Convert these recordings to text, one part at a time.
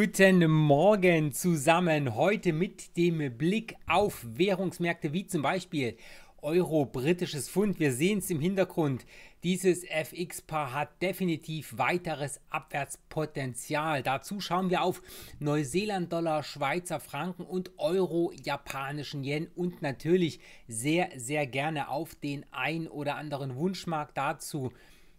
Guten Morgen zusammen. Heute mit dem Blick auf Währungsmärkte wie zum Beispiel Euro, britisches Pfund. Wir sehen es im Hintergrund. Dieses FX-Paar hat definitiv weiteres Abwärtspotenzial. Dazu schauen wir auf Neuseeland-Dollar, Schweizer Franken und Euro, japanischen Yen und natürlich sehr, sehr gerne auf den ein oder anderen Wunschmarkt dazu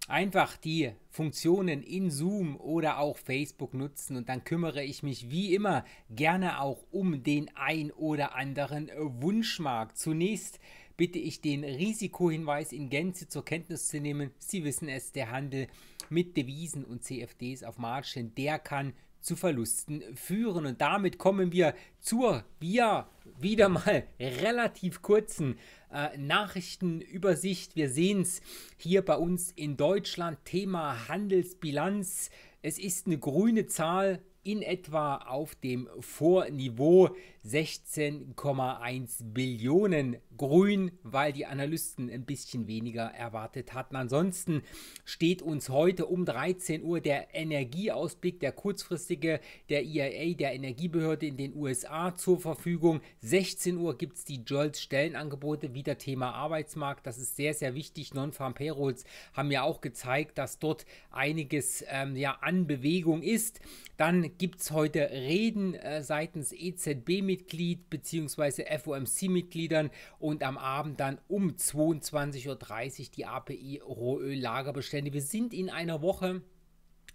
einfach die Funktionen in Zoom oder auch Facebook nutzen und dann kümmere ich mich wie immer gerne auch um den ein oder anderen Wunschmarkt. Zunächst bitte ich den Risikohinweis in Gänze zur Kenntnis zu nehmen. Sie wissen es, der Handel mit Devisen und CFDs auf Margin, der kann zu Verlusten führen. Und damit kommen wir zur, ja, wieder mal relativ kurzen äh, Nachrichtenübersicht. Wir sehen es hier bei uns in Deutschland, Thema Handelsbilanz. Es ist eine grüne Zahl in etwa auf dem Vorniveau 16,1 Billionen grün, weil die Analysten ein bisschen weniger erwartet hatten. Ansonsten steht uns heute um 13 Uhr der Energieausblick, der kurzfristige der e IAA, der Energiebehörde in den USA zur Verfügung. 16 Uhr gibt es die Jolts Stellenangebote, wieder Thema Arbeitsmarkt. Das ist sehr, sehr wichtig. Non-Farm Payrolls haben ja auch gezeigt, dass dort einiges ähm, ja, an Bewegung ist. Dann gibt es heute Reden äh, seitens EZB mit Mitglied bzw. FOMC-Mitgliedern und am Abend dann um 22.30 Uhr die API Rohöl-Lagerbestände. Wir sind in einer Woche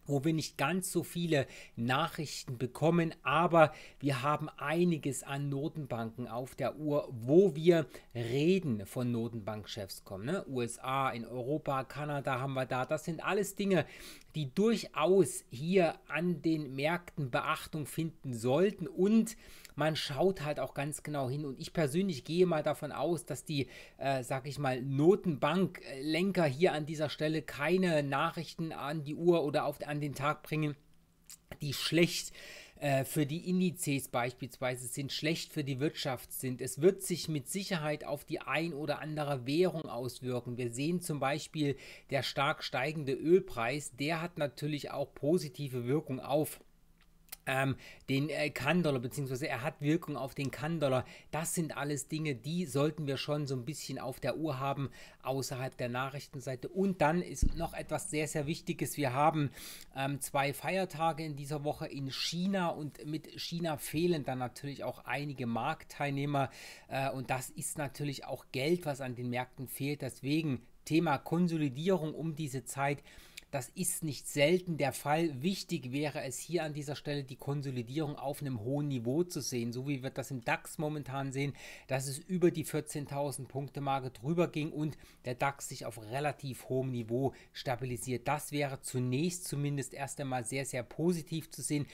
wo wir nicht ganz so viele Nachrichten bekommen, aber wir haben einiges an Notenbanken auf der Uhr, wo wir reden von Notenbankchefs kommen. Ne? USA, in Europa, Kanada haben wir da. Das sind alles Dinge, die durchaus hier an den Märkten Beachtung finden sollten und man schaut halt auch ganz genau hin. Und ich persönlich gehe mal davon aus, dass die, äh, sag ich mal, Notenbanklenker hier an dieser Stelle keine Nachrichten an die Uhr oder auf, an den Tag bringen, die schlecht äh, für die Indizes beispielsweise sind, schlecht für die Wirtschaft sind. Es wird sich mit Sicherheit auf die ein oder andere Währung auswirken. Wir sehen zum Beispiel der stark steigende Ölpreis, der hat natürlich auch positive Wirkung auf ähm, den äh, kann beziehungsweise er hat Wirkung auf den kann Das sind alles Dinge, die sollten wir schon so ein bisschen auf der Uhr haben, außerhalb der Nachrichtenseite. Und dann ist noch etwas sehr, sehr Wichtiges. Wir haben ähm, zwei Feiertage in dieser Woche in China und mit China fehlen dann natürlich auch einige Marktteilnehmer. Äh, und das ist natürlich auch Geld, was an den Märkten fehlt. Deswegen Thema Konsolidierung um diese Zeit das ist nicht selten der Fall. Wichtig wäre es hier an dieser Stelle, die Konsolidierung auf einem hohen Niveau zu sehen, so wie wir das im DAX momentan sehen, dass es über die 14.000 Punkte Marke drüber ging und der DAX sich auf relativ hohem Niveau stabilisiert. Das wäre zunächst zumindest erst einmal sehr, sehr positiv zu sehen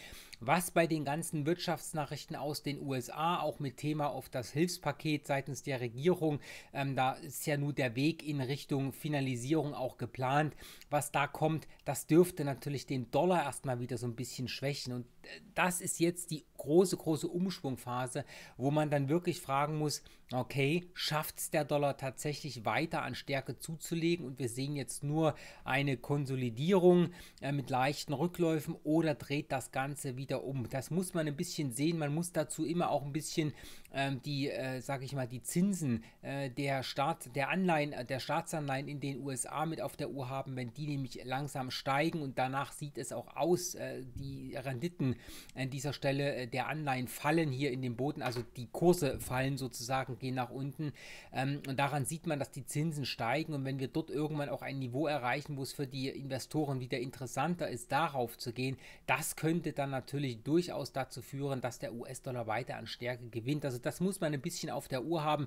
was bei den ganzen Wirtschaftsnachrichten aus den USA, auch mit Thema auf das Hilfspaket seitens der Regierung, ähm, da ist ja nur der Weg in Richtung Finalisierung auch geplant. Was da kommt, das dürfte natürlich den Dollar erstmal wieder so ein bisschen schwächen. Und äh, das ist jetzt die große, große Umschwungphase, wo man dann wirklich fragen muss, Okay, schafft es der Dollar tatsächlich weiter an Stärke zuzulegen und wir sehen jetzt nur eine Konsolidierung äh, mit leichten Rückläufen oder dreht das Ganze wieder um? Das muss man ein bisschen sehen, man muss dazu immer auch ein bisschen ähm, die, äh, sage ich mal, die Zinsen äh, der, Staat, der, Anleihen, äh, der Staatsanleihen in den USA mit auf der Uhr haben, wenn die nämlich langsam steigen und danach sieht es auch aus, äh, die Renditen an äh, dieser Stelle äh, der Anleihen fallen hier in den Boden, also die Kurse fallen sozusagen, gehen nach unten ähm, und daran sieht man, dass die Zinsen steigen und wenn wir dort irgendwann auch ein Niveau erreichen, wo es für die Investoren wieder interessanter ist, darauf zu gehen, das könnte dann natürlich durchaus dazu führen, dass der US-Dollar weiter an Stärke gewinnt, also also das muss man ein bisschen auf der Uhr haben.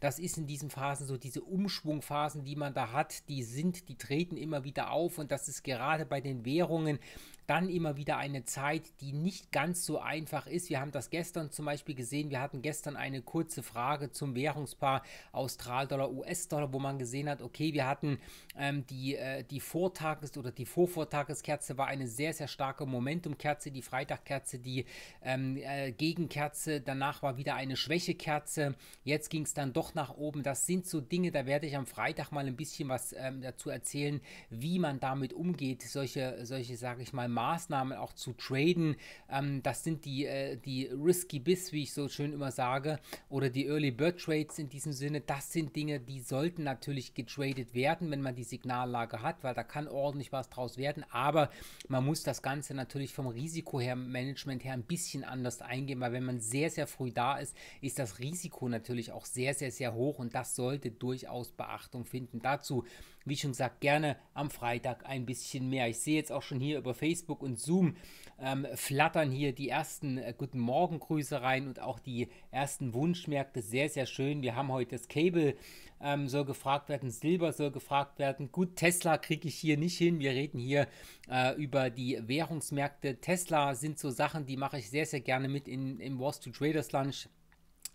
Das ist in diesen Phasen so, diese Umschwungphasen, die man da hat, die sind, die treten immer wieder auf und das ist gerade bei den Währungen dann immer wieder eine Zeit, die nicht ganz so einfach ist. Wir haben das gestern zum Beispiel gesehen. Wir hatten gestern eine kurze Frage zum Währungspaar Austral-Dollar, US-Dollar, wo man gesehen hat, okay, wir hatten ähm, die, äh, die Vortages- oder die Vorvortageskerze war eine sehr, sehr starke Momentumkerze, die Freitagkerze, die ähm, äh, Gegenkerze, danach war wieder eine Schwächekerze, jetzt ging es dann doch nach oben. Das sind so Dinge, da werde ich am Freitag mal ein bisschen was ähm, dazu erzählen, wie man damit umgeht, solche, solche sage ich mal, Maßnahmen auch zu traden. Ähm, das sind die, äh, die Risky Biss, wie ich so schön immer sage, oder die Early Bird Trades in diesem Sinne. Das sind Dinge, die sollten natürlich getradet werden, wenn man die die Signallage hat, weil da kann ordentlich was draus werden. Aber man muss das Ganze natürlich vom Risiko her, Management her ein bisschen anders eingehen, weil wenn man sehr, sehr früh da ist, ist das Risiko natürlich auch sehr, sehr, sehr hoch und das sollte durchaus Beachtung finden. Dazu wie schon gesagt, gerne am Freitag ein bisschen mehr. Ich sehe jetzt auch schon hier über Facebook und Zoom ähm, flattern hier die ersten äh, Guten Morgen Grüße rein und auch die ersten Wunschmärkte. Sehr, sehr schön. Wir haben heute das Cable ähm, soll gefragt werden, Silber soll gefragt werden. Gut, Tesla kriege ich hier nicht hin. Wir reden hier äh, über die Währungsmärkte. Tesla sind so Sachen, die mache ich sehr, sehr gerne mit in, im Wall Street Traders Lunch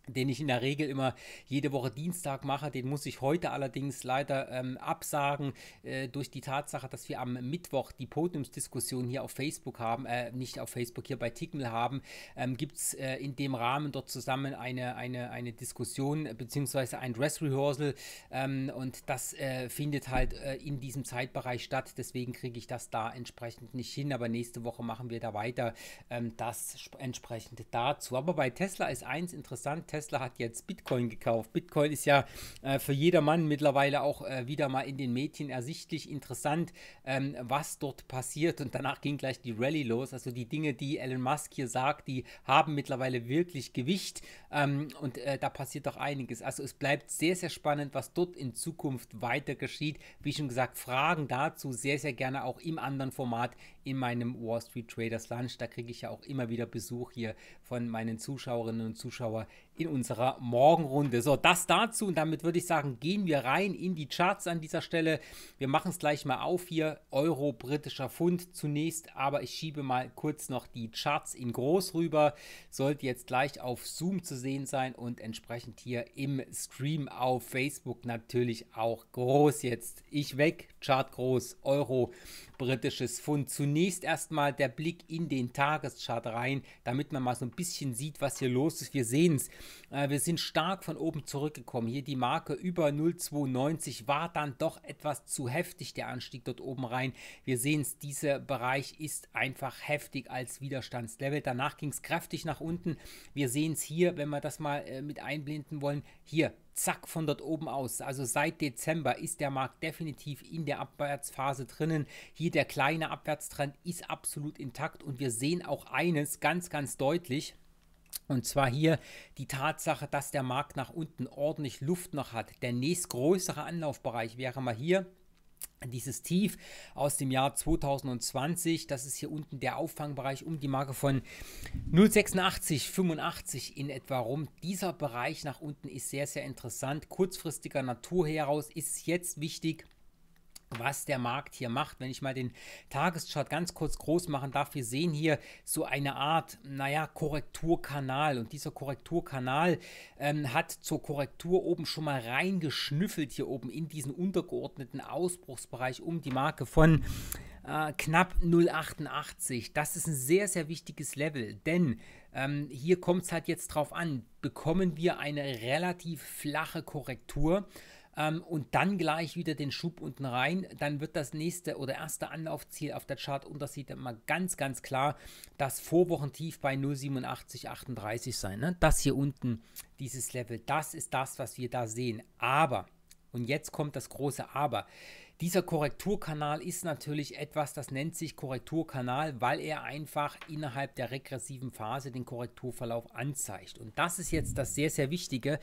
den ich in der Regel immer jede Woche Dienstag mache. Den muss ich heute allerdings leider ähm, absagen äh, durch die Tatsache, dass wir am Mittwoch die Podiumsdiskussion hier auf Facebook haben, äh, nicht auf Facebook, hier bei Tickmill haben. Ähm, Gibt es äh, in dem Rahmen dort zusammen eine, eine, eine Diskussion bzw. ein Dressrehearsal ähm, und das äh, findet halt äh, in diesem Zeitbereich statt. Deswegen kriege ich das da entsprechend nicht hin, aber nächste Woche machen wir da weiter ähm, das entsprechend dazu. Aber bei Tesla ist eins interessant, Tesla hat jetzt Bitcoin gekauft. Bitcoin ist ja äh, für jedermann mittlerweile auch äh, wieder mal in den Medien ersichtlich interessant, ähm, was dort passiert. Und danach ging gleich die Rallye los. Also die Dinge, die Elon Musk hier sagt, die haben mittlerweile wirklich Gewicht. Ähm, und äh, da passiert doch einiges. Also es bleibt sehr, sehr spannend, was dort in Zukunft weiter geschieht. Wie schon gesagt, Fragen dazu sehr, sehr gerne auch im anderen Format in meinem Wall Street Traders Lunch. Da kriege ich ja auch immer wieder Besuch hier von meinen Zuschauerinnen und Zuschauern, in unserer Morgenrunde. So, das dazu und damit würde ich sagen, gehen wir rein in die Charts an dieser Stelle. Wir machen es gleich mal auf hier. Euro, britischer Pfund zunächst, aber ich schiebe mal kurz noch die Charts in groß rüber. Sollte jetzt gleich auf Zoom zu sehen sein und entsprechend hier im Stream auf Facebook natürlich auch groß jetzt. Ich weg, Chart groß, Euro britisches Pfund. Zunächst erstmal der Blick in den Tageschart rein, damit man mal so ein bisschen sieht, was hier los ist. Wir sehen es. Äh, wir sind stark von oben zurückgekommen. Hier die Marke über 0,92 war dann doch etwas zu heftig, der Anstieg dort oben rein. Wir sehen es, dieser Bereich ist einfach heftig als Widerstandslevel. Danach ging es kräftig nach unten. Wir sehen es hier, wenn wir das mal äh, mit einblenden wollen. Hier zack von dort oben aus. Also seit Dezember ist der Markt definitiv in der Abwärtsphase drinnen. Hier der kleine Abwärtstrend ist absolut intakt und wir sehen auch eines ganz, ganz deutlich. Und zwar hier die Tatsache, dass der Markt nach unten ordentlich Luft noch hat. Der nächstgrößere Anlaufbereich wäre mal hier dieses Tief aus dem Jahr 2020. Das ist hier unten der Auffangbereich um die Marke von 086,85 in etwa rum. Dieser Bereich nach unten ist sehr, sehr interessant. Kurzfristiger Natur heraus ist jetzt wichtig, was der Markt hier macht. Wenn ich mal den Tageschart ganz kurz groß machen darf, wir sehen hier so eine Art, naja, Korrekturkanal. Und dieser Korrekturkanal ähm, hat zur Korrektur oben schon mal reingeschnüffelt, hier oben in diesen untergeordneten Ausbruchsbereich um die Marke von äh, knapp 0,88. Das ist ein sehr, sehr wichtiges Level, denn ähm, hier kommt es halt jetzt drauf an, bekommen wir eine relativ flache Korrektur ähm, und dann gleich wieder den Schub unten rein, dann wird das nächste oder erste Anlaufziel auf der Chart Chartunterseite immer ganz, ganz klar das Vorwochentief bei 0,8738 sein. Ne? Das hier unten, dieses Level, das ist das, was wir da sehen. Aber, und jetzt kommt das große Aber, dieser Korrekturkanal ist natürlich etwas, das nennt sich Korrekturkanal, weil er einfach innerhalb der regressiven Phase den Korrekturverlauf anzeigt. Und das ist jetzt das sehr, sehr Wichtige.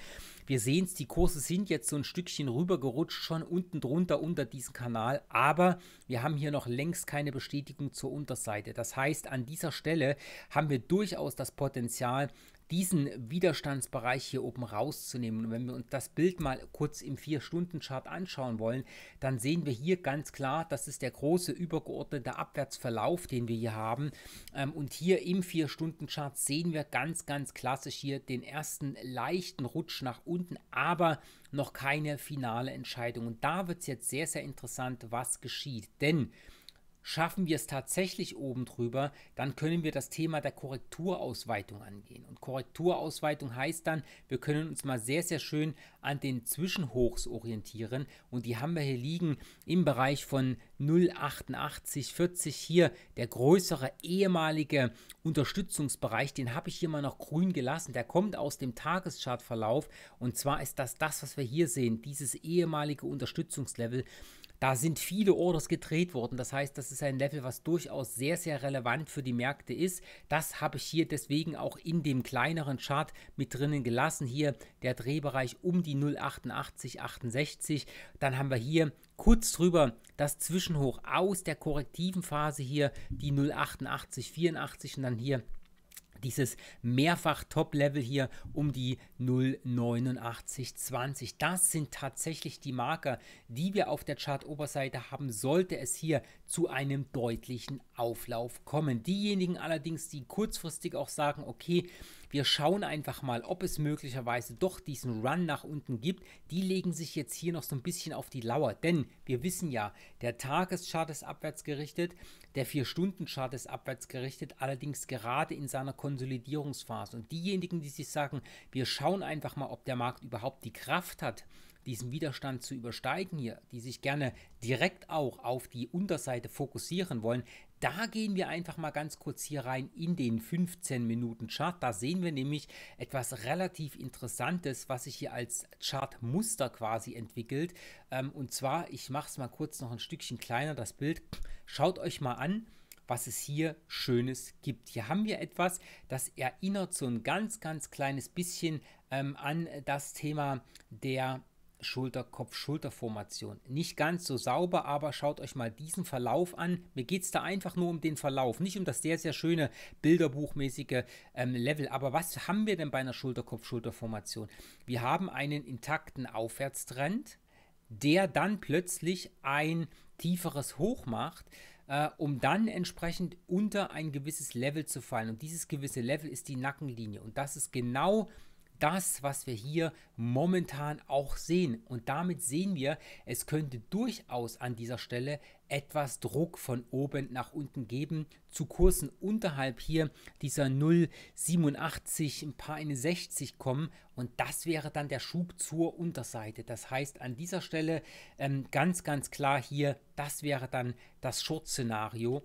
Wir sehen es, die Kurse sind jetzt so ein Stückchen rübergerutscht, schon unten drunter unter diesen Kanal, aber wir haben hier noch längst keine Bestätigung zur Unterseite. Das heißt, an dieser Stelle haben wir durchaus das Potenzial, diesen Widerstandsbereich hier oben rauszunehmen. Und wenn wir uns das Bild mal kurz im 4-Stunden-Chart anschauen wollen, dann sehen wir hier ganz klar, das ist der große übergeordnete Abwärtsverlauf, den wir hier haben. Ähm, und hier im 4-Stunden-Chart sehen wir ganz, ganz klassisch hier den ersten leichten Rutsch nach unten, aber noch keine finale Entscheidung. Und da wird es jetzt sehr, sehr interessant, was geschieht. Denn Schaffen wir es tatsächlich oben drüber, dann können wir das Thema der Korrekturausweitung angehen. Und Korrekturausweitung heißt dann, wir können uns mal sehr, sehr schön an den Zwischenhochs orientieren. Und die haben wir hier liegen im Bereich von 08840. hier. Der größere ehemalige Unterstützungsbereich, den habe ich hier mal noch grün gelassen. Der kommt aus dem Tageschartverlauf. Und zwar ist das das, was wir hier sehen, dieses ehemalige Unterstützungslevel. Da sind viele Orders gedreht worden. Das heißt, das ist ein Level, was durchaus sehr, sehr relevant für die Märkte ist. Das habe ich hier deswegen auch in dem kleineren Chart mit drinnen gelassen. Hier der Drehbereich um die 0,8868. Dann haben wir hier kurz drüber das Zwischenhoch aus der korrektiven Phase hier die 0,8884 und dann hier dieses mehrfach Top-Level hier um die 0,8920. Das sind tatsächlich die Marker, die wir auf der Chart-Oberseite haben, sollte es hier zu einem deutlichen Auflauf kommen. Diejenigen allerdings, die kurzfristig auch sagen, okay, wir schauen einfach mal, ob es möglicherweise doch diesen Run nach unten gibt. Die legen sich jetzt hier noch so ein bisschen auf die Lauer, denn wir wissen ja, der Tageschart ist abwärts gerichtet, der 4-Stunden-Chart ist abwärts gerichtet, allerdings gerade in seiner Konsolidierungsphase. Und diejenigen, die sich sagen, wir schauen einfach mal, ob der Markt überhaupt die Kraft hat, diesen Widerstand zu übersteigen hier, die sich gerne direkt auch auf die Unterseite fokussieren wollen, da gehen wir einfach mal ganz kurz hier rein in den 15 Minuten Chart. Da sehen wir nämlich etwas relativ Interessantes, was sich hier als Chartmuster quasi entwickelt. Ähm, und zwar, ich mache es mal kurz noch ein Stückchen kleiner, das Bild. Schaut euch mal an was es hier Schönes gibt. Hier haben wir etwas, das erinnert so ein ganz, ganz kleines bisschen ähm, an das Thema der Schulter-Kopf-Schulter-Formation. Nicht ganz so sauber, aber schaut euch mal diesen Verlauf an. Mir geht es da einfach nur um den Verlauf, nicht um das sehr, sehr schöne bilderbuchmäßige ähm, Level. Aber was haben wir denn bei einer Schulter-Kopf-Schulter-Formation? Wir haben einen intakten Aufwärtstrend, der dann plötzlich ein tieferes Hoch macht, äh, um dann entsprechend unter ein gewisses Level zu fallen. Und dieses gewisse Level ist die Nackenlinie. Und das ist genau das, das, was wir hier momentan auch sehen. Und damit sehen wir, es könnte durchaus an dieser Stelle etwas Druck von oben nach unten geben zu Kursen unterhalb hier dieser 0,87 ein paar in 60 kommen und das wäre dann der Schub zur Unterseite. Das heißt an dieser Stelle ähm, ganz ganz klar hier, das wäre dann das Short-Szenario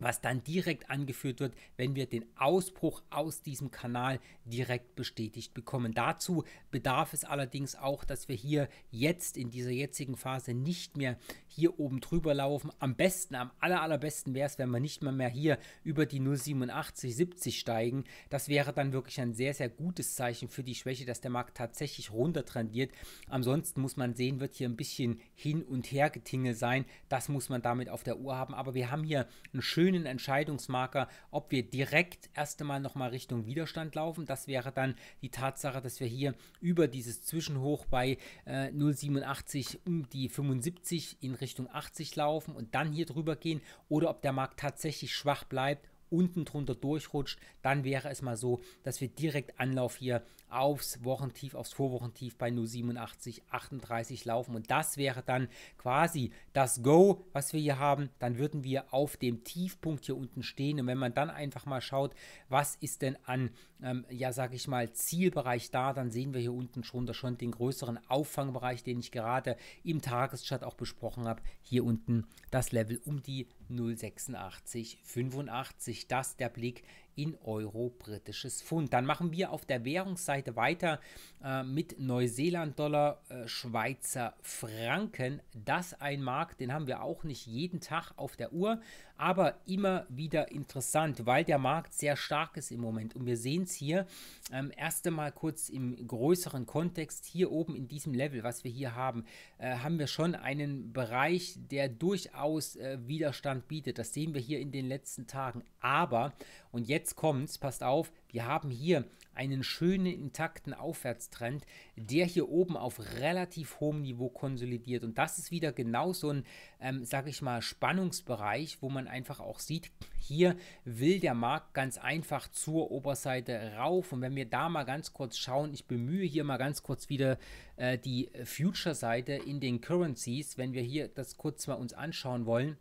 was dann direkt angeführt wird, wenn wir den Ausbruch aus diesem Kanal direkt bestätigt bekommen. Dazu bedarf es allerdings auch, dass wir hier jetzt in dieser jetzigen Phase nicht mehr hier oben drüber laufen. Am besten, am aller, allerbesten wäre es, wenn wir nicht mal mehr hier über die 0,8770 steigen. Das wäre dann wirklich ein sehr, sehr gutes Zeichen für die Schwäche, dass der Markt tatsächlich runtertrendiert. Ansonsten muss man sehen, wird hier ein bisschen hin und her getingelt sein. Das muss man damit auf der Uhr haben. Aber wir haben hier einen schönen schönen Entscheidungsmarker, ob wir direkt erst einmal nochmal Richtung Widerstand laufen. Das wäre dann die Tatsache, dass wir hier über dieses Zwischenhoch bei äh, 0,87 um die 75 in Richtung 80 laufen und dann hier drüber gehen oder ob der Markt tatsächlich schwach bleibt unten drunter durchrutscht, dann wäre es mal so, dass wir direkt Anlauf hier aufs Wochentief, aufs Vorwochentief bei 087,38 laufen. Und das wäre dann quasi das Go, was wir hier haben. Dann würden wir auf dem Tiefpunkt hier unten stehen. Und wenn man dann einfach mal schaut, was ist denn an, ähm, ja, sag ich mal, Zielbereich da, dann sehen wir hier unten schon, da schon den größeren Auffangbereich, den ich gerade im Tageschart auch besprochen habe. Hier unten das Level um die 086,85. 85. Das der Blick in Euro britisches Pfund. Dann machen wir auf der Währungsseite weiter äh, mit Neuseeland-Dollar, äh, Schweizer Franken. Das ein Markt, den haben wir auch nicht jeden Tag auf der Uhr, aber immer wieder interessant, weil der Markt sehr stark ist im Moment. Und wir sehen es hier ähm, erst einmal kurz im größeren Kontext. Hier oben in diesem Level, was wir hier haben, äh, haben wir schon einen Bereich, der durchaus äh, Widerstand bietet. Das sehen wir hier in den letzten Tagen. Aber, und jetzt jetzt kommt's, passt auf, wir haben hier einen schönen intakten Aufwärtstrend, der hier oben auf relativ hohem Niveau konsolidiert. Und das ist wieder genau so ein, ähm, sag ich mal, Spannungsbereich, wo man einfach auch sieht, hier will der Markt ganz einfach zur Oberseite rauf. Und wenn wir da mal ganz kurz schauen, ich bemühe hier mal ganz kurz wieder äh, die Future-Seite in den Currencies, wenn wir hier das kurz mal uns anschauen wollen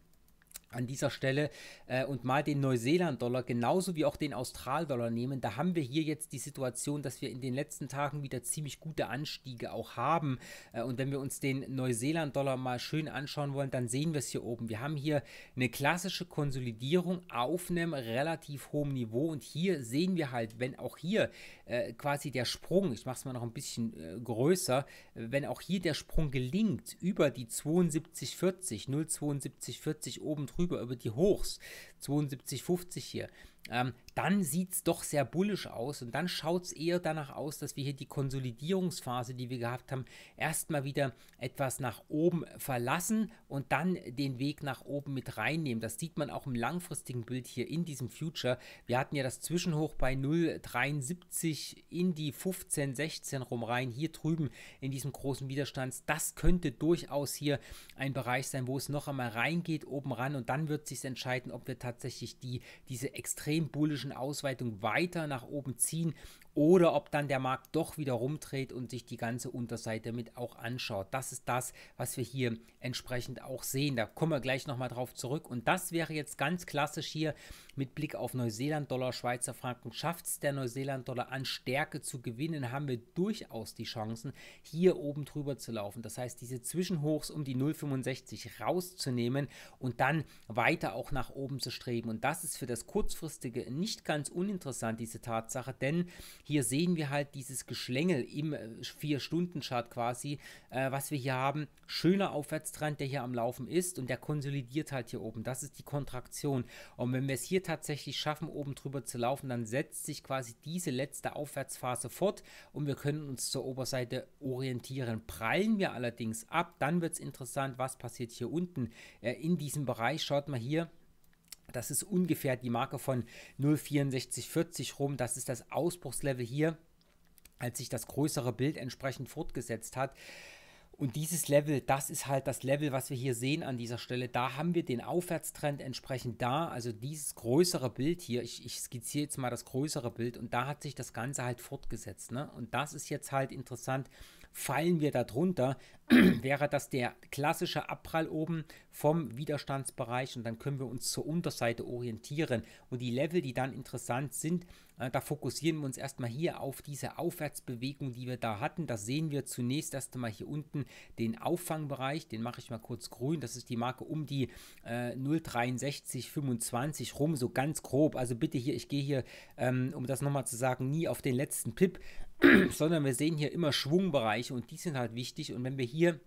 an dieser Stelle äh, und mal den Neuseeland-Dollar genauso wie auch den Austral-Dollar nehmen. Da haben wir hier jetzt die Situation, dass wir in den letzten Tagen wieder ziemlich gute Anstiege auch haben. Äh, und wenn wir uns den Neuseeland-Dollar mal schön anschauen wollen, dann sehen wir es hier oben. Wir haben hier eine klassische Konsolidierung auf einem relativ hohen Niveau und hier sehen wir halt, wenn auch hier äh, quasi der Sprung, ich mache es mal noch ein bisschen äh, größer, wenn auch hier der Sprung gelingt über die 72,40, 0,72,40 oben drüber, über die Hochs, 72,50 hier, ähm, dann sieht es doch sehr bullisch aus und dann schaut es eher danach aus, dass wir hier die Konsolidierungsphase, die wir gehabt haben, erstmal wieder etwas nach oben verlassen und dann den Weg nach oben mit reinnehmen. Das sieht man auch im langfristigen Bild hier in diesem Future. Wir hatten ja das Zwischenhoch bei 0,73 in die 15, 16 rum rein, hier drüben in diesem großen Widerstand. Das könnte durchaus hier ein Bereich sein, wo es noch einmal reingeht oben ran und dann wird sich entscheiden, ob wir tatsächlich die, diese extrem bullischen technischen Ausweitung weiter nach oben ziehen oder ob dann der Markt doch wieder rumdreht und sich die ganze Unterseite mit auch anschaut. Das ist das, was wir hier entsprechend auch sehen. Da kommen wir gleich nochmal drauf zurück. Und das wäre jetzt ganz klassisch hier mit Blick auf Neuseeland-Dollar, Schweizer Franken. Schafft es der Neuseeland-Dollar an Stärke zu gewinnen, haben wir durchaus die Chancen, hier oben drüber zu laufen. Das heißt, diese Zwischenhochs um die 0,65 rauszunehmen und dann weiter auch nach oben zu streben. Und das ist für das kurzfristige nicht nicht ganz uninteressant, diese Tatsache, denn hier sehen wir halt dieses Geschlängel im äh, vier stunden chart quasi, äh, was wir hier haben. Schöner Aufwärtstrend, der hier am Laufen ist und der konsolidiert halt hier oben. Das ist die Kontraktion. Und wenn wir es hier tatsächlich schaffen, oben drüber zu laufen, dann setzt sich quasi diese letzte Aufwärtsphase fort und wir können uns zur Oberseite orientieren. Prallen wir allerdings ab, dann wird es interessant, was passiert hier unten äh, in diesem Bereich. Schaut mal hier. Das ist ungefähr die Marke von 0,6440 rum. Das ist das Ausbruchslevel hier, als sich das größere Bild entsprechend fortgesetzt hat. Und dieses Level, das ist halt das Level, was wir hier sehen an dieser Stelle. Da haben wir den Aufwärtstrend entsprechend da. Also dieses größere Bild hier, ich, ich skizziere jetzt mal das größere Bild und da hat sich das Ganze halt fortgesetzt. Ne? Und das ist jetzt halt interessant fallen wir darunter, wäre das der klassische Abprall oben vom Widerstandsbereich und dann können wir uns zur Unterseite orientieren. Und die Level, die dann interessant sind, äh, da fokussieren wir uns erstmal hier auf diese Aufwärtsbewegung, die wir da hatten. Da sehen wir zunächst erstmal hier unten den Auffangbereich, den mache ich mal kurz grün. Das ist die Marke um die äh, 0,6325 rum, so ganz grob. Also bitte hier, ich gehe hier, ähm, um das nochmal zu sagen, nie auf den letzten Pip. sondern wir sehen hier immer Schwungbereiche und die sind halt wichtig. Und wenn wir hier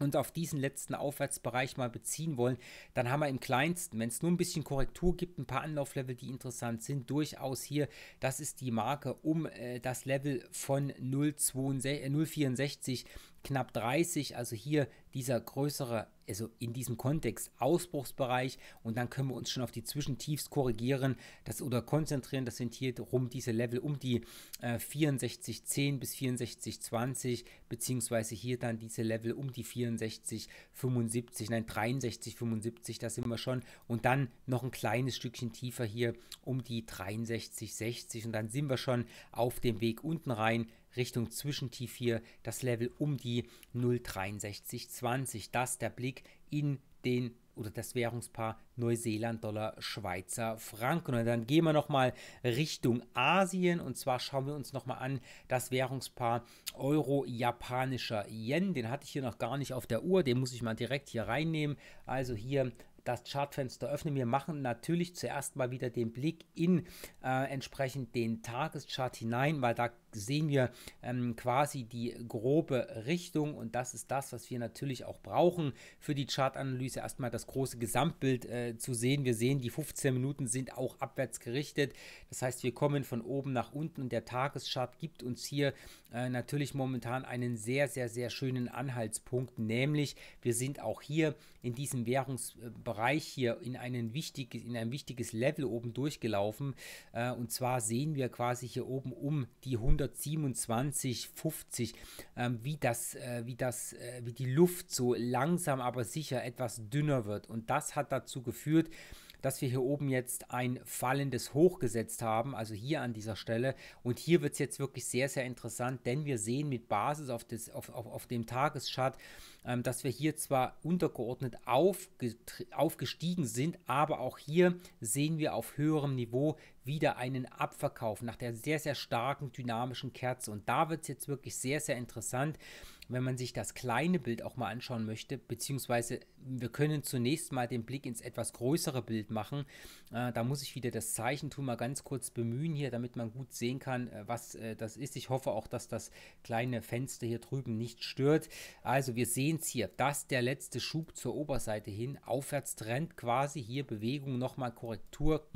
uns auf diesen letzten Aufwärtsbereich mal beziehen wollen, dann haben wir im kleinsten, wenn es nur ein bisschen Korrektur gibt, ein paar Anlauflevel, die interessant sind, durchaus hier, das ist die Marke um äh, das Level von 0,64 knapp 30, also hier dieser größere, also in diesem Kontext Ausbruchsbereich und dann können wir uns schon auf die Zwischentiefs korrigieren das, oder konzentrieren. Das sind hier rum diese Level um die äh, 64,10 bis 64,20 beziehungsweise hier dann diese Level um die 64,75, nein 63,75, da sind wir schon und dann noch ein kleines Stückchen tiefer hier um die 63,60 und dann sind wir schon auf dem Weg unten rein Richtung Zwischentief hier das Level um die 0,6320. Das der Blick in den oder das Währungspaar Neuseeland-Dollar, Schweizer Franken. Und dann gehen wir nochmal Richtung Asien und zwar schauen wir uns nochmal an das Währungspaar Euro-Japanischer Yen. Den hatte ich hier noch gar nicht auf der Uhr, den muss ich mal direkt hier reinnehmen. Also hier das Chartfenster öffnen. Wir machen natürlich zuerst mal wieder den Blick in äh, entsprechend den Tageschart hinein, weil da sehen wir ähm, quasi die grobe Richtung und das ist das, was wir natürlich auch brauchen für die Chartanalyse, erstmal das große Gesamtbild äh, zu sehen. Wir sehen, die 15 Minuten sind auch abwärts gerichtet. Das heißt, wir kommen von oben nach unten und der Tageschart gibt uns hier äh, natürlich momentan einen sehr, sehr, sehr schönen Anhaltspunkt, nämlich wir sind auch hier in diesem Währungsbereich hier in, einen wichtig, in ein wichtiges Level oben durchgelaufen äh, und zwar sehen wir quasi hier oben um die 100 127,50, ähm, wie das, äh, wie das, äh, wie die Luft so langsam aber sicher etwas dünner wird. Und das hat dazu geführt, dass wir hier oben jetzt ein fallendes Hoch gesetzt haben, also hier an dieser Stelle. Und hier wird es jetzt wirklich sehr, sehr interessant, denn wir sehen mit Basis auf, das, auf, auf, auf dem Tageschart, ähm, dass wir hier zwar untergeordnet aufgestiegen sind, aber auch hier sehen wir auf höherem Niveau wieder einen Abverkauf nach der sehr, sehr starken dynamischen Kerze. Und da wird es jetzt wirklich sehr, sehr interessant wenn man sich das kleine Bild auch mal anschauen möchte, beziehungsweise wir können zunächst mal den Blick ins etwas größere Bild machen. Äh, da muss ich wieder das Zeichentum mal ganz kurz bemühen hier, damit man gut sehen kann, äh, was äh, das ist. Ich hoffe auch, dass das kleine Fenster hier drüben nicht stört. Also wir sehen es hier, dass der letzte Schub zur Oberseite hin, Aufwärtstrend quasi, hier Bewegung, nochmal Korrektur,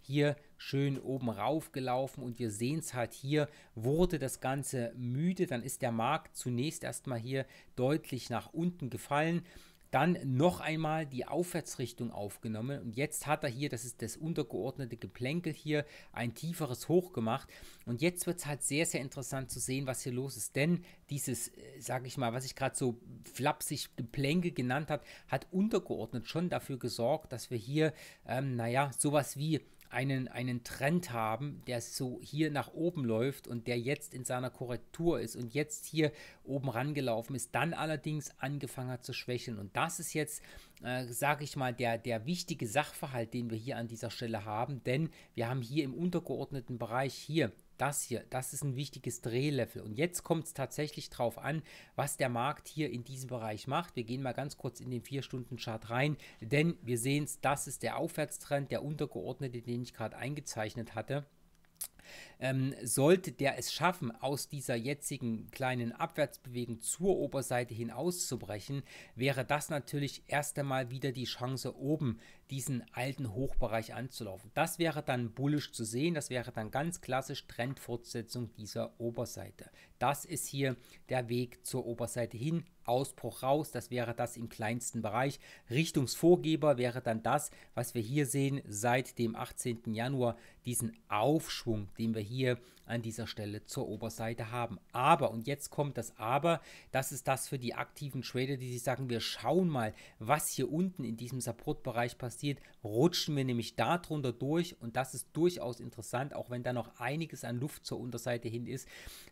hier schön oben rauf gelaufen und wir sehen es halt hier, wurde das Ganze müde, dann ist der Markt zunächst erstmal hier deutlich nach unten gefallen dann noch einmal die Aufwärtsrichtung aufgenommen und jetzt hat er hier, das ist das untergeordnete Geplänkel hier, ein tieferes Hoch gemacht und jetzt wird es halt sehr, sehr interessant zu sehen, was hier los ist, denn dieses, äh, sage ich mal, was ich gerade so flapsig Geplänkel genannt habe, hat untergeordnet schon dafür gesorgt, dass wir hier, ähm, naja, sowas wie einen, einen Trend haben, der so hier nach oben läuft und der jetzt in seiner Korrektur ist und jetzt hier oben rangelaufen ist, dann allerdings angefangen hat zu schwächeln. Und das ist jetzt, äh, sage ich mal, der, der wichtige Sachverhalt, den wir hier an dieser Stelle haben, denn wir haben hier im untergeordneten Bereich hier das hier, das ist ein wichtiges Drehlevel. Und jetzt kommt es tatsächlich drauf an, was der Markt hier in diesem Bereich macht. Wir gehen mal ganz kurz in den 4-Stunden-Chart rein, denn wir sehen es, das ist der Aufwärtstrend, der untergeordnete, den ich gerade eingezeichnet hatte. Ähm, sollte der es schaffen, aus dieser jetzigen kleinen Abwärtsbewegung zur Oberseite hinauszubrechen, wäre das natürlich erst einmal wieder die Chance, oben diesen alten Hochbereich anzulaufen. Das wäre dann bullisch zu sehen, das wäre dann ganz klassisch Trendfortsetzung dieser Oberseite. Das ist hier der Weg zur Oberseite hin, Ausbruch raus, das wäre das im kleinsten Bereich. Richtungsvorgeber wäre dann das, was wir hier sehen, seit dem 18. Januar, diesen Aufschwung den wir hier an dieser Stelle zur Oberseite haben. Aber, und jetzt kommt das Aber, das ist das für die aktiven Trader, die sich sagen, wir schauen mal, was hier unten in diesem Supportbereich passiert, rutschen wir nämlich darunter durch und das ist durchaus interessant, auch wenn da noch einiges an Luft zur Unterseite hin ist,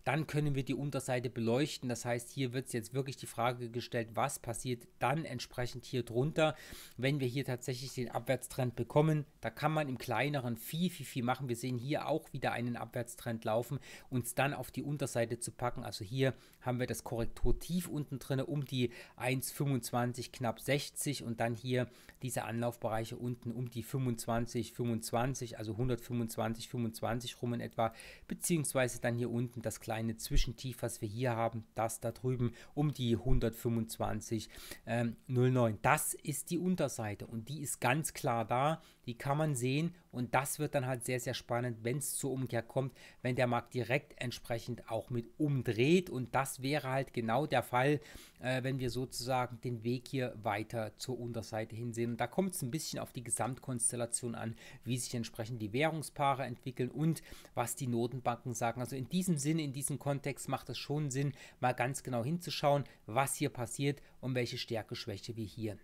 dann können wir die Unterseite beleuchten. Das heißt, hier wird jetzt wirklich die Frage gestellt, was passiert dann entsprechend hier drunter, wenn wir hier tatsächlich den Abwärtstrend bekommen. Da kann man im kleineren viel, viel, viel machen. Wir sehen hier auch wieder wieder einen Abwärtstrend laufen, uns dann auf die Unterseite zu packen. Also hier haben wir das Korrekturtief unten drin um die 1,25 knapp 60 und dann hier diese Anlaufbereiche unten um die 25, 25, also 125, 25 rum in etwa, beziehungsweise dann hier unten das kleine Zwischentief, was wir hier haben, das da drüben um die 125, ähm, 09. Das ist die Unterseite und die ist ganz klar da die kann man sehen und das wird dann halt sehr, sehr spannend, wenn es zur Umkehr kommt, wenn der Markt direkt entsprechend auch mit umdreht und das wäre halt genau der Fall, äh, wenn wir sozusagen den Weg hier weiter zur Unterseite hinsehen. Und da kommt es ein bisschen auf die Gesamtkonstellation an, wie sich entsprechend die Währungspaare entwickeln und was die Notenbanken sagen. Also in diesem Sinn, in diesem Kontext macht es schon Sinn, mal ganz genau hinzuschauen, was hier passiert und welche Stärke, Schwäche wir hier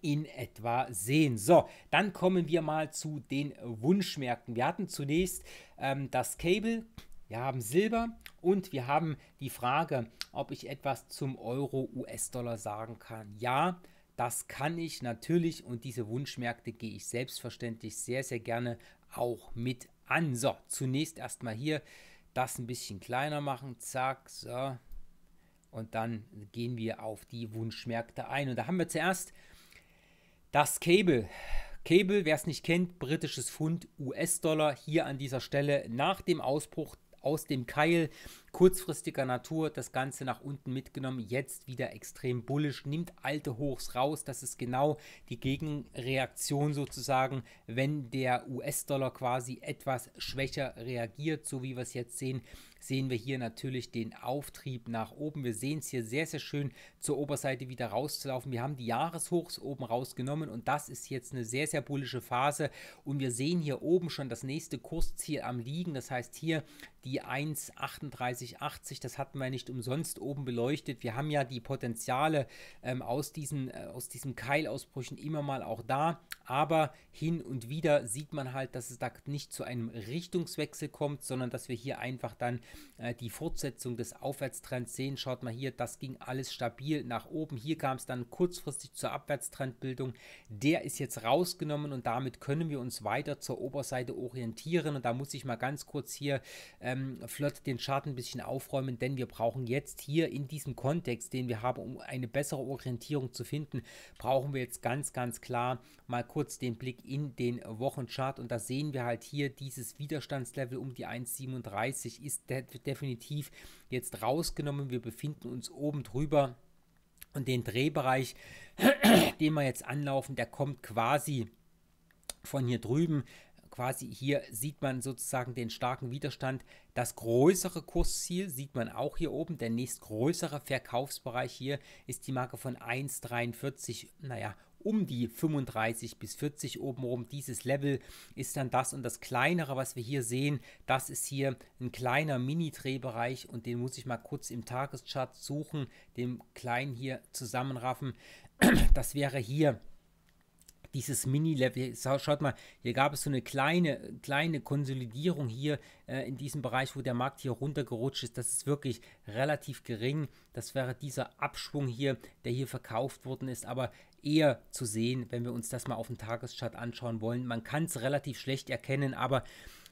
in etwa sehen. So, dann kommen wir mal zu den Wunschmärkten. Wir hatten zunächst ähm, das Cable, wir haben Silber und wir haben die Frage, ob ich etwas zum Euro-US-Dollar sagen kann. Ja, das kann ich natürlich und diese Wunschmärkte gehe ich selbstverständlich sehr, sehr gerne auch mit an. So, zunächst erstmal hier das ein bisschen kleiner machen. Zack, so. Und dann gehen wir auf die Wunschmärkte ein. Und da haben wir zuerst das Cable. Cable, wer es nicht kennt, britisches Pfund, US-Dollar, hier an dieser Stelle nach dem Ausbruch aus dem Keil kurzfristiger Natur das Ganze nach unten mitgenommen, jetzt wieder extrem bullisch, nimmt alte Hochs raus. Das ist genau die Gegenreaktion sozusagen, wenn der US-Dollar quasi etwas schwächer reagiert, so wie wir es jetzt sehen sehen wir hier natürlich den Auftrieb nach oben. Wir sehen es hier sehr, sehr schön zur Oberseite wieder rauszulaufen. Wir haben die Jahreshochs oben rausgenommen und das ist jetzt eine sehr, sehr bullische Phase und wir sehen hier oben schon das nächste Kursziel am Liegen. Das heißt hier die 1,3880, das hatten wir nicht umsonst oben beleuchtet. Wir haben ja die Potenziale ähm, aus, diesen, äh, aus diesen Keilausbrüchen immer mal auch da, aber hin und wieder sieht man halt, dass es da nicht zu einem Richtungswechsel kommt, sondern dass wir hier einfach dann äh, die Fortsetzung des Aufwärtstrends sehen. Schaut mal hier, das ging alles stabil nach oben. Hier kam es dann kurzfristig zur Abwärtstrendbildung. Der ist jetzt rausgenommen und damit können wir uns weiter zur Oberseite orientieren. Und da muss ich mal ganz kurz hier ähm, flott den Chart ein bisschen aufräumen, denn wir brauchen jetzt hier in diesem Kontext, den wir haben, um eine bessere Orientierung zu finden, brauchen wir jetzt ganz, ganz klar mal kurz den Blick in den Wochenchart. Und da sehen wir halt hier dieses Widerstandslevel um die 1,37 ist der definitiv jetzt rausgenommen. Wir befinden uns oben drüber und den Drehbereich, den wir jetzt anlaufen, der kommt quasi von hier drüben quasi hier sieht man sozusagen den starken Widerstand. Das größere Kursziel sieht man auch hier oben. Der nächstgrößere Verkaufsbereich hier ist die Marke von 1,43, naja, um die 35 bis 40 obenrum. Dieses Level ist dann das und das kleinere, was wir hier sehen. Das ist hier ein kleiner Mini-Drehbereich und den muss ich mal kurz im Tageschart suchen, dem kleinen hier zusammenraffen. Das wäre hier dieses Mini-Level. Schaut mal, hier gab es so eine kleine, kleine Konsolidierung hier äh, in diesem Bereich, wo der Markt hier runtergerutscht ist. Das ist wirklich relativ gering. Das wäre dieser Abschwung hier, der hier verkauft worden ist, aber eher zu sehen, wenn wir uns das mal auf dem Tageschart anschauen wollen. Man kann es relativ schlecht erkennen, aber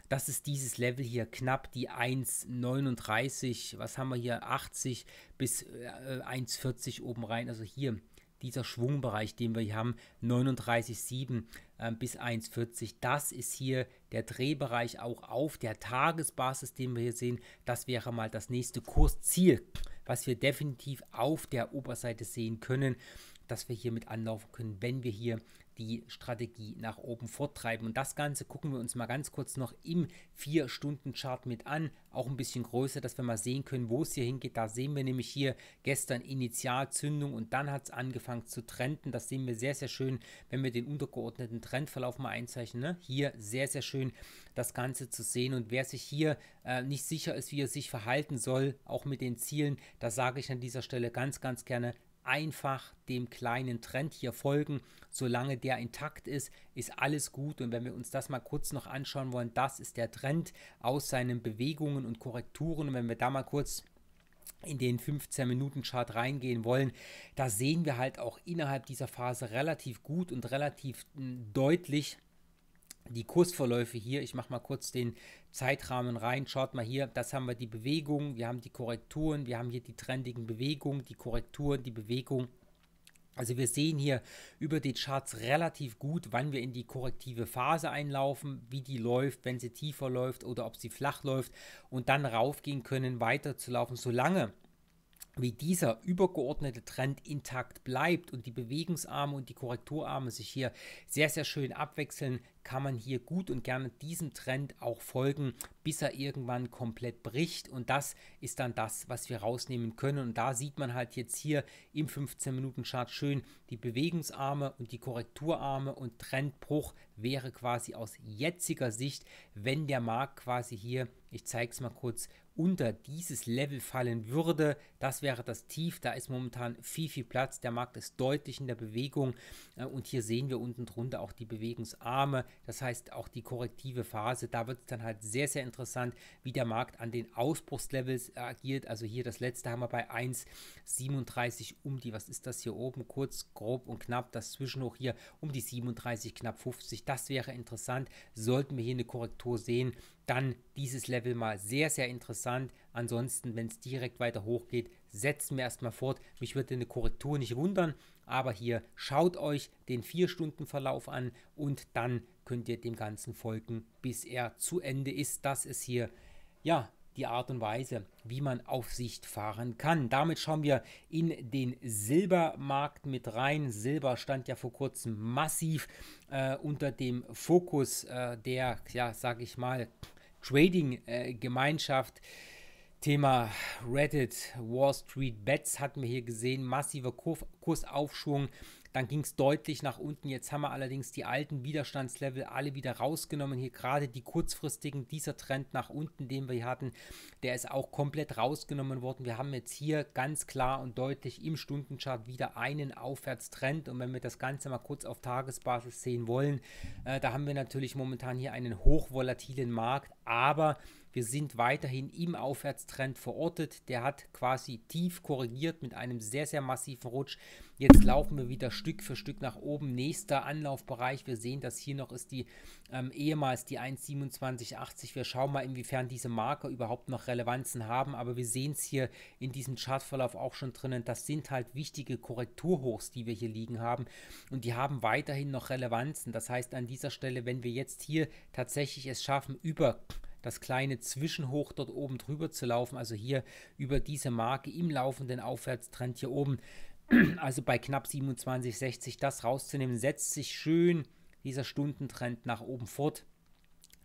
das ist dieses Level hier knapp die 1,39, was haben wir hier, 80 bis 1,40 äh, oben rein. Also hier dieser Schwungbereich, den wir hier haben, 39,7 äh, bis 1,40, das ist hier der Drehbereich auch auf der Tagesbasis, den wir hier sehen. Das wäre mal das nächste Kursziel, was wir definitiv auf der Oberseite sehen können, dass wir hier mit anlaufen können, wenn wir hier die Strategie nach oben forttreiben. Und das Ganze gucken wir uns mal ganz kurz noch im 4-Stunden-Chart mit an. Auch ein bisschen größer, dass wir mal sehen können, wo es hier hingeht. Da sehen wir nämlich hier gestern Initialzündung und dann hat es angefangen zu trenden. Das sehen wir sehr, sehr schön, wenn wir den untergeordneten Trendverlauf mal einzeichnen. Ne? Hier sehr, sehr schön das Ganze zu sehen. Und wer sich hier äh, nicht sicher ist, wie er sich verhalten soll, auch mit den Zielen, da sage ich an dieser Stelle ganz, ganz gerne, einfach dem kleinen Trend hier folgen. Solange der intakt ist, ist alles gut. Und wenn wir uns das mal kurz noch anschauen wollen, das ist der Trend aus seinen Bewegungen und Korrekturen. Und wenn wir da mal kurz in den 15 Minuten Chart reingehen wollen, da sehen wir halt auch innerhalb dieser Phase relativ gut und relativ hm, deutlich, die Kursverläufe hier. Ich mache mal kurz den Zeitrahmen rein. Schaut mal hier, das haben wir die Bewegung, wir haben die Korrekturen, wir haben hier die trendigen Bewegungen, die Korrekturen, die Bewegung. Also wir sehen hier über die Charts relativ gut, wann wir in die korrektive Phase einlaufen, wie die läuft, wenn sie tiefer läuft oder ob sie flach läuft und dann raufgehen können, weiterzulaufen, solange wie dieser übergeordnete Trend intakt bleibt und die Bewegungsarme und die Korrekturarme sich hier sehr, sehr schön abwechseln, kann man hier gut und gerne diesem Trend auch folgen, bis er irgendwann komplett bricht. Und das ist dann das, was wir rausnehmen können. Und da sieht man halt jetzt hier im 15-Minuten-Chart schön die Bewegungsarme und die Korrekturarme und Trendbruch wäre quasi aus jetziger Sicht, wenn der Markt quasi hier, ich zeige es mal kurz, unter dieses Level fallen würde. Das wäre das Tief. Da ist momentan viel, viel Platz. Der Markt ist deutlich in der Bewegung. Äh, und hier sehen wir unten drunter auch die Bewegungsarme. Das heißt auch die korrektive Phase. Da wird es dann halt sehr, sehr interessant, wie der Markt an den Ausbruchslevels äh, agiert. Also hier das letzte haben wir bei 1,37 um die, was ist das hier oben? Kurz, grob und knapp. Das Zwischenhoch hier um die 37, knapp 50. Das wäre interessant. Sollten wir hier eine Korrektur sehen, dann dieses Level mal sehr, sehr interessant. Ansonsten, wenn es direkt weiter hochgeht, setzen wir erstmal fort. Mich würde eine Korrektur nicht wundern, aber hier schaut euch den 4-Stunden-Verlauf an und dann könnt ihr dem Ganzen folgen, bis er zu Ende ist. Das ist hier, ja, die Art und Weise, wie man auf Sicht fahren kann. Damit schauen wir in den Silbermarkt mit rein. Silber stand ja vor kurzem massiv äh, unter dem Fokus äh, der, ja, sag ich mal, Trading-Gemeinschaft. Äh, Thema Reddit, Wall Street Bets hatten wir hier gesehen, massiver Kursaufschwung. Dann ging es deutlich nach unten. Jetzt haben wir allerdings die alten Widerstandslevel alle wieder rausgenommen. Hier gerade die kurzfristigen, dieser Trend nach unten, den wir hier hatten, der ist auch komplett rausgenommen worden. Wir haben jetzt hier ganz klar und deutlich im Stundenchart wieder einen Aufwärtstrend. Und wenn wir das Ganze mal kurz auf Tagesbasis sehen wollen, äh, da haben wir natürlich momentan hier einen hochvolatilen Markt. Aber wir sind weiterhin im Aufwärtstrend verortet. Der hat quasi tief korrigiert mit einem sehr, sehr massiven Rutsch. Jetzt laufen wir wieder Stück für Stück nach oben. Nächster Anlaufbereich. Wir sehen, dass hier noch ist die ähm, ehemals die 1,2780. Wir schauen mal, inwiefern diese Marker überhaupt noch Relevanzen haben. Aber wir sehen es hier in diesem Chartverlauf auch schon drinnen. Das sind halt wichtige Korrekturhochs, die wir hier liegen haben. Und die haben weiterhin noch Relevanzen. Das heißt, an dieser Stelle, wenn wir jetzt hier tatsächlich es schaffen, über das kleine Zwischenhoch dort oben drüber zu laufen, also hier über diese Marke im laufenden Aufwärtstrend hier oben, also bei knapp 27,60 das rauszunehmen, setzt sich schön dieser Stundentrend nach oben fort.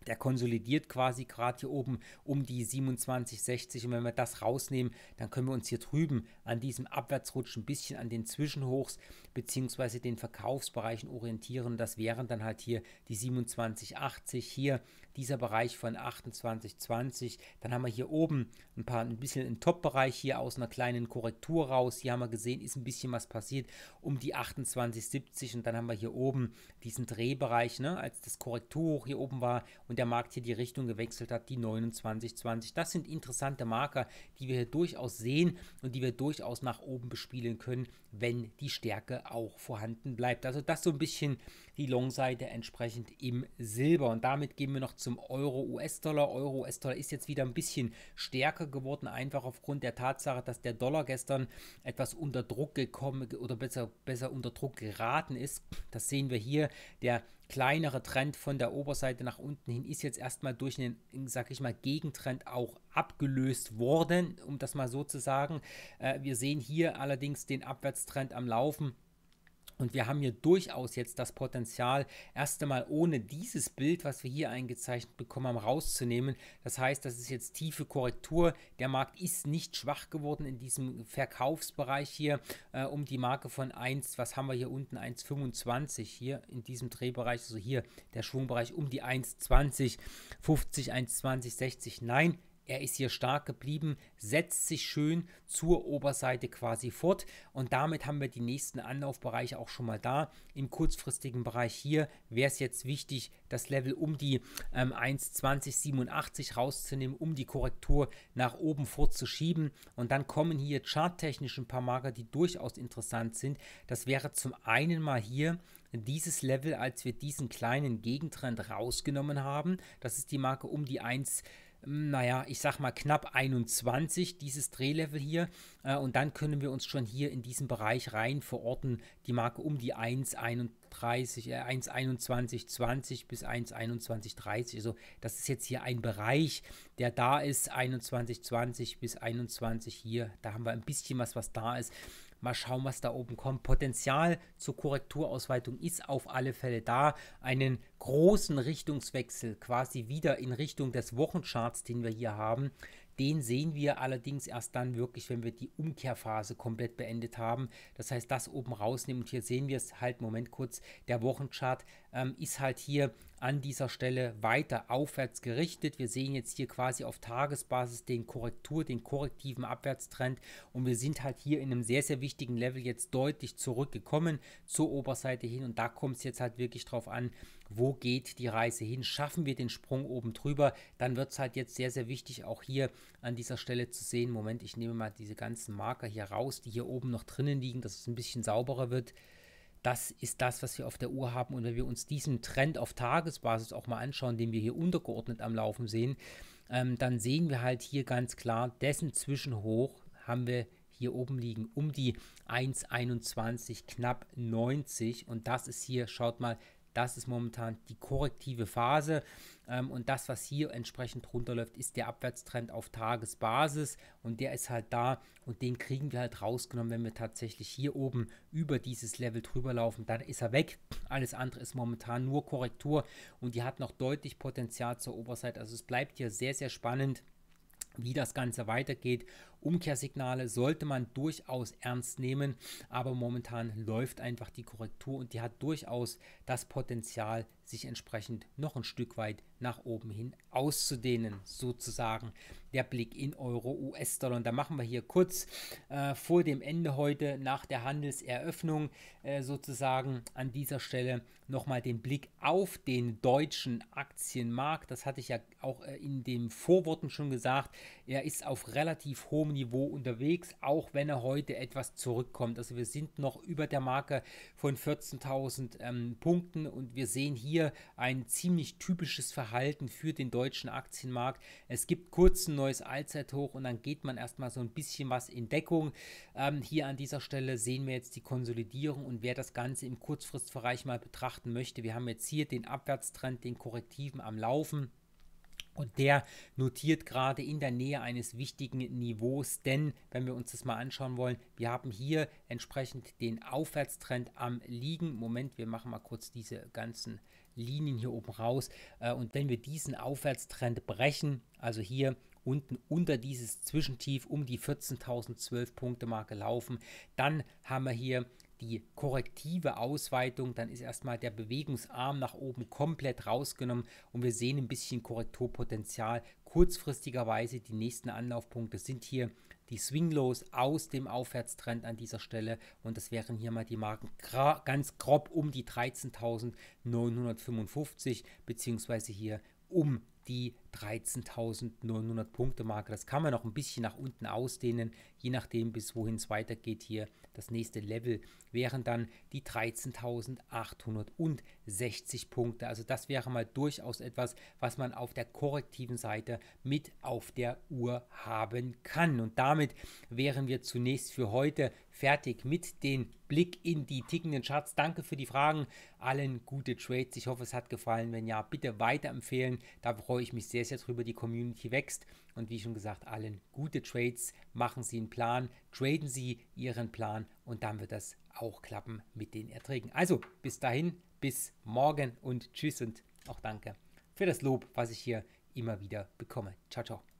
Der konsolidiert quasi gerade hier oben um die 27,60 und wenn wir das rausnehmen, dann können wir uns hier drüben an diesem Abwärtsrutsch ein bisschen an den Zwischenhochs bzw. den Verkaufsbereichen orientieren. Das wären dann halt hier die 27,80, hier dieser Bereich von 28,20. Dann haben wir hier oben ein paar ein bisschen einen Top-Bereich hier aus einer kleinen Korrektur raus. Hier haben wir gesehen, ist ein bisschen was passiert um die 28,70. und dann haben wir hier oben diesen Drehbereich, ne, als das Korrekturhoch hier oben war und der Markt hier die Richtung gewechselt hat, die 29,20. Das sind interessante Marker, die wir hier durchaus sehen und die wir durchaus nach oben bespielen können wenn die Stärke auch vorhanden bleibt. Also das so ein bisschen die Long-Seite entsprechend im Silber. Und damit gehen wir noch zum Euro-US-Dollar. Euro-US-Dollar ist jetzt wieder ein bisschen stärker geworden, einfach aufgrund der Tatsache, dass der Dollar gestern etwas unter Druck gekommen oder besser, besser unter Druck geraten ist. Das sehen wir hier. Der kleinere Trend von der Oberseite nach unten hin ist jetzt erstmal durch einen, sag ich mal, Gegentrend auch abgelöst worden, um das mal so zu sagen. Äh, wir sehen hier allerdings den Abwärtstrend am Laufen und wir haben hier durchaus jetzt das Potenzial, erst einmal ohne dieses Bild, was wir hier eingezeichnet bekommen haben, rauszunehmen. Das heißt, das ist jetzt tiefe Korrektur. Der Markt ist nicht schwach geworden in diesem Verkaufsbereich hier äh, um die Marke von 1, was haben wir hier unten, 1,25 hier in diesem Drehbereich, also hier der Schwungbereich um die 1,20, 50, 1,20, 60. Nein, er ist hier stark geblieben, setzt sich schön zur Oberseite quasi fort und damit haben wir die nächsten Anlaufbereiche auch schon mal da. Im kurzfristigen Bereich hier wäre es jetzt wichtig, das Level um die ähm, 1,2087 rauszunehmen, um die Korrektur nach oben vorzuschieben und dann kommen hier charttechnisch ein paar Marker, die durchaus interessant sind. Das wäre zum einen mal hier dieses Level, als wir diesen kleinen Gegentrend rausgenommen haben. Das ist die Marke um die 1,20 naja, ich sag mal knapp 21, dieses Drehlevel hier. Äh, und dann können wir uns schon hier in diesen Bereich rein verorten. Die Marke um die 1,31, äh, 1,21, 20 bis 1,21, 30. Also das ist jetzt hier ein Bereich, der da ist, 21, 20 bis 21 hier. Da haben wir ein bisschen was, was da ist. Mal schauen, was da oben kommt. Potenzial zur Korrekturausweitung ist auf alle Fälle da. Einen großen Richtungswechsel quasi wieder in Richtung des Wochencharts, den wir hier haben. Den sehen wir allerdings erst dann wirklich, wenn wir die Umkehrphase komplett beendet haben. Das heißt, das oben rausnehmen und hier sehen wir es halt, Moment kurz, der Wochenchart ähm, ist halt hier an dieser Stelle weiter aufwärts gerichtet. Wir sehen jetzt hier quasi auf Tagesbasis den Korrektur, den korrektiven Abwärtstrend und wir sind halt hier in einem sehr, sehr wichtigen Level jetzt deutlich zurückgekommen zur Oberseite hin und da kommt es jetzt halt wirklich drauf an, wo geht die Reise hin? Schaffen wir den Sprung oben drüber? Dann wird es halt jetzt sehr, sehr wichtig, auch hier an dieser Stelle zu sehen. Moment, ich nehme mal diese ganzen Marker hier raus, die hier oben noch drinnen liegen, dass es ein bisschen sauberer wird. Das ist das, was wir auf der Uhr haben. Und wenn wir uns diesen Trend auf Tagesbasis auch mal anschauen, den wir hier untergeordnet am Laufen sehen, ähm, dann sehen wir halt hier ganz klar, dessen Zwischenhoch haben wir hier oben liegen, um die 1,21 knapp 90 und das ist hier, schaut mal, das ist momentan die korrektive Phase ähm, und das, was hier entsprechend runterläuft, ist der Abwärtstrend auf Tagesbasis und der ist halt da und den kriegen wir halt rausgenommen, wenn wir tatsächlich hier oben über dieses Level drüber laufen, dann ist er weg. Alles andere ist momentan nur Korrektur und die hat noch deutlich Potenzial zur Oberseite. Also es bleibt hier sehr, sehr spannend wie das Ganze weitergeht Umkehrsignale sollte man durchaus ernst nehmen, aber momentan läuft einfach die Korrektur und die hat durchaus das Potenzial, sich entsprechend noch ein Stück weit nach oben hin auszudehnen, sozusagen der Blick in Euro, US-Dollar. Und da machen wir hier kurz äh, vor dem Ende heute nach der Handelseröffnung äh, sozusagen an dieser Stelle nochmal den Blick auf den deutschen Aktienmarkt. Das hatte ich ja auch äh, in den Vorworten schon gesagt. Er ist auf relativ hohem Niveau unterwegs, auch wenn er heute etwas zurückkommt. Also wir sind noch über der Marke von 14.000 ähm, Punkten und wir sehen hier hier ein ziemlich typisches Verhalten für den deutschen Aktienmarkt. Es gibt kurz ein neues Allzeithoch und dann geht man erstmal so ein bisschen was in Deckung. Ähm, hier an dieser Stelle sehen wir jetzt die Konsolidierung und wer das Ganze im Kurzfristbereich mal betrachten möchte, wir haben jetzt hier den Abwärtstrend, den Korrektiven am Laufen. Und der notiert gerade in der Nähe eines wichtigen Niveaus, denn wenn wir uns das mal anschauen wollen, wir haben hier entsprechend den Aufwärtstrend am Liegen. Moment, wir machen mal kurz diese ganzen Linien hier oben raus. Äh, und wenn wir diesen Aufwärtstrend brechen, also hier unten unter dieses Zwischentief um die 14.012 Punkte Marke laufen, dann haben wir hier die korrektive Ausweitung, dann ist erstmal der Bewegungsarm nach oben komplett rausgenommen und wir sehen ein bisschen Korrekturpotenzial. Kurzfristigerweise die nächsten Anlaufpunkte sind hier die Swinglos aus dem Aufwärtstrend an dieser Stelle und das wären hier mal die Marken ganz grob um die 13.955 beziehungsweise hier um die 13.900 Punkte Marke. Das kann man noch ein bisschen nach unten ausdehnen, je nachdem, bis wohin es weitergeht hier. Das nächste Level wären dann die 13.860 Punkte. Also das wäre mal durchaus etwas, was man auf der korrektiven Seite mit auf der Uhr haben kann. Und damit wären wir zunächst für heute fertig mit dem Blick in die tickenden Charts. Danke für die Fragen. Allen gute Trades. Ich hoffe, es hat gefallen. Wenn ja, bitte weiterempfehlen. Da freue freue ich mich sehr, sehr drüber. Die Community wächst und wie schon gesagt, allen gute Trades. Machen Sie einen Plan, traden Sie Ihren Plan und dann wird das auch klappen mit den Erträgen. Also bis dahin, bis morgen und tschüss und auch danke für das Lob, was ich hier immer wieder bekomme. Ciao, ciao.